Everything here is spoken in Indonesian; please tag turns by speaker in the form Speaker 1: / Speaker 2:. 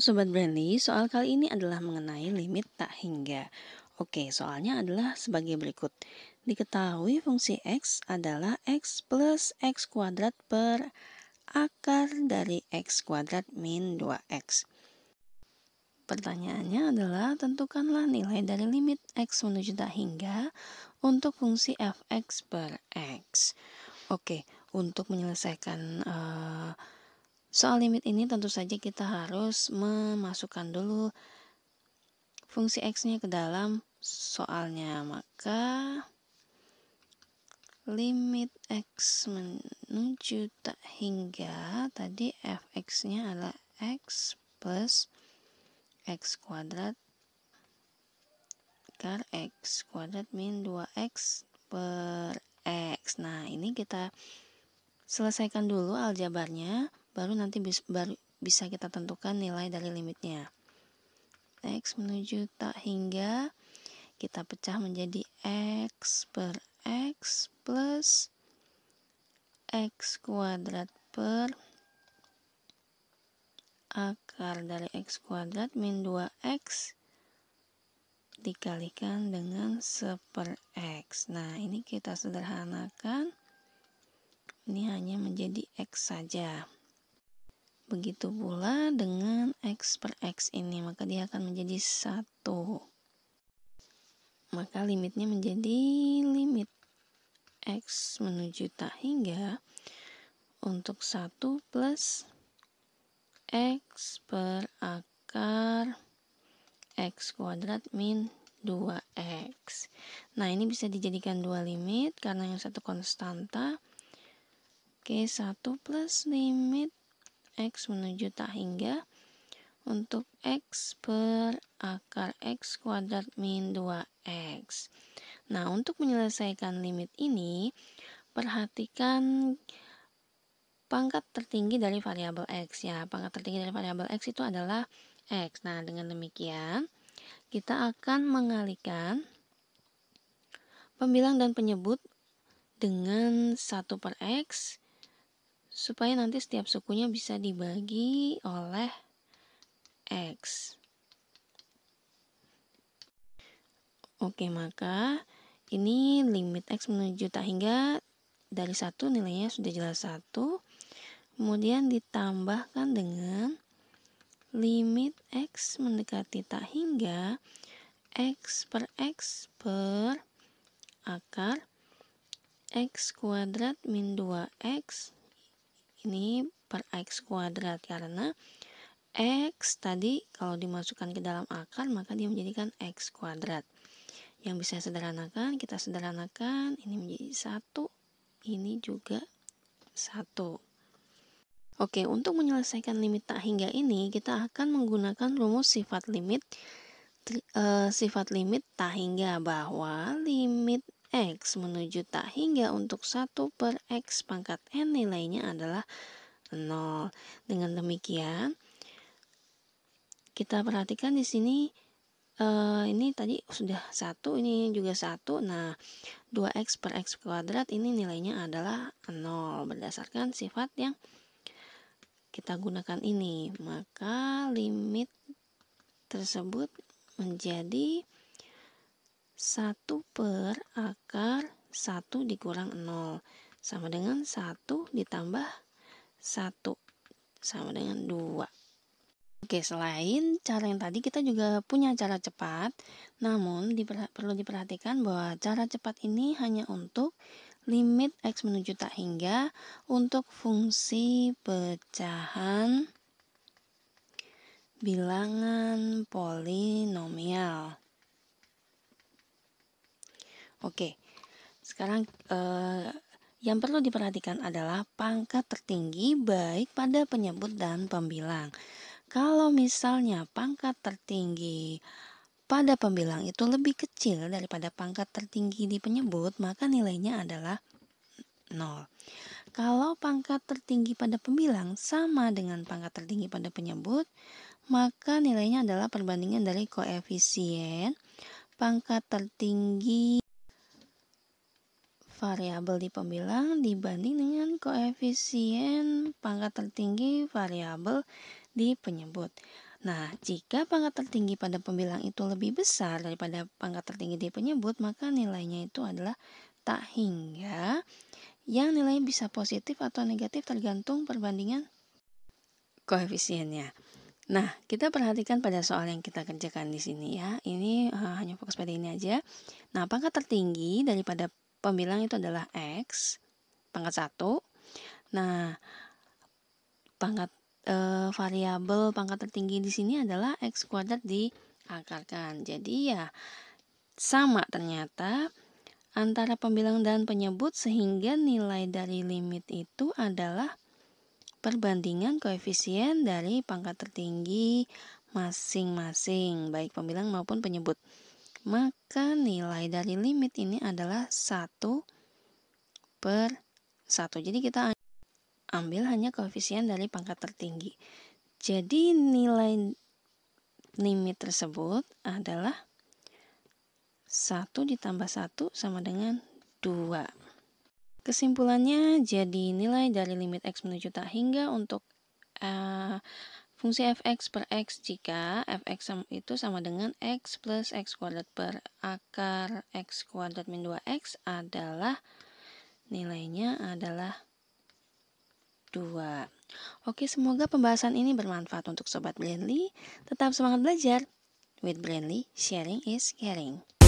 Speaker 1: Sobat Brandly, soal kali ini adalah mengenai limit tak hingga. Oke, soalnya adalah sebagai berikut. Diketahui fungsi X adalah X plus X kuadrat per akar dari X kuadrat min 2X. Pertanyaannya adalah tentukanlah nilai dari limit X menuju tak hingga untuk fungsi fx per X. Oke, untuk menyelesaikan... Uh, Soal limit ini tentu saja kita harus memasukkan dulu fungsi x-nya ke dalam soalnya. Maka limit x menuju tak hingga tadi fx-nya adalah x plus x kuadrat kar x kuadrat min 2x per x. Nah, ini kita selesaikan dulu aljabarnya baru nanti bis, baru bisa kita tentukan nilai dari limitnya X menuju tak hingga kita pecah menjadi X per X plus X kuadrat per akar dari X kuadrat min 2X dikalikan dengan seper X. Nah, ini kita sederhanakan. Ini hanya menjadi X saja. Begitu pula dengan X per X ini, maka dia akan menjadi satu Maka limitnya menjadi limit X menuju tak hingga untuk satu plus X per akar X kuadrat min 2X. Nah, ini bisa dijadikan dua limit karena yang satu konstanta. Oke, 1 plus limit X menuju tak hingga untuk X per akar X kuadrat min 2X. Nah, untuk menyelesaikan limit ini, perhatikan pangkat tertinggi dari variabel X ya. Pangkat tertinggi dari variabel X itu adalah X. Nah, dengan demikian, kita akan mengalihkan pembilang dan penyebut dengan 1 per X supaya nanti setiap sukunya bisa dibagi oleh X. Oke, maka ini limit X menuju tak hingga dari satu nilainya sudah jelas satu kemudian ditambahkan dengan limit X mendekati tak hingga X per X per akar X kuadrat min 2X ini per X kuadrat karena X tadi kalau dimasukkan ke dalam akar maka dia menjadikan X kuadrat yang bisa sederhanakan kita sederhanakan ini menjadi satu ini juga satu Oke, untuk menyelesaikan limit tak hingga ini, kita akan menggunakan rumus sifat limit eh, sifat limit tak hingga bahwa limit X menuju tak hingga untuk 1 per X pangkat N nilainya adalah 0. Dengan demikian, kita perhatikan di sini Uh, ini tadi sudah satu ini juga satu nah 2x per x kuadrat ini nilainya adalah 0 berdasarkan sifat yang kita gunakan ini maka limit tersebut menjadi 1 per akar 1 dikurang 0 sama dengan 1 ditambah 1 sama dengan 2 Oke selain cara yang tadi kita juga punya cara cepat namun perlu diperhatikan bahwa cara cepat ini hanya untuk limit X menuju tak hingga untuk fungsi pecahan bilangan polinomial. Oke, sekarang eh, yang perlu diperhatikan adalah pangkat tertinggi baik pada penyebut dan pembilang. Kalau misalnya pangkat tertinggi pada pembilang itu lebih kecil daripada pangkat tertinggi di penyebut, maka nilainya adalah nol. Kalau pangkat tertinggi pada pembilang sama dengan pangkat tertinggi pada penyebut, maka nilainya adalah perbandingan dari koefisien pangkat tertinggi variabel di pembilang dibanding dengan koefisien pangkat tertinggi variabel di penyebut. Nah, jika pangkat tertinggi pada pembilang itu lebih besar daripada pangkat tertinggi di penyebut, maka nilainya itu adalah tak hingga yang nilai bisa positif atau negatif tergantung perbandingan koefisiennya. Nah, kita perhatikan pada soal yang kita kerjakan di sini ya. Ini uh, hanya fokus pada ini aja. Nah, pangkat tertinggi daripada pembilang itu adalah X, pangkat satu. Nah, pangkat e, variabel pangkat tertinggi di sini adalah X kuadrat diakarkan. Jadi ya sama ternyata antara pembilang dan penyebut sehingga nilai dari limit itu adalah perbandingan koefisien dari pangkat tertinggi masing-masing baik pembilang maupun penyebut maka nilai dari limit ini adalah 1 per 1. Jadi kita ambil hanya koefisien dari pangkat tertinggi. Jadi nilai limit tersebut adalah 1 ditambah 1 sama dengan 2. Kesimpulannya, jadi nilai dari limit X menuju tak hingga untuk uh, Fungsi fx per x jika fx itu sama dengan x plus x kuadrat per akar x kuadrat min 2x adalah nilainya adalah 2. Oke, semoga pembahasan ini bermanfaat untuk Sobat Brandly. Tetap semangat belajar. With Brandly, sharing is caring.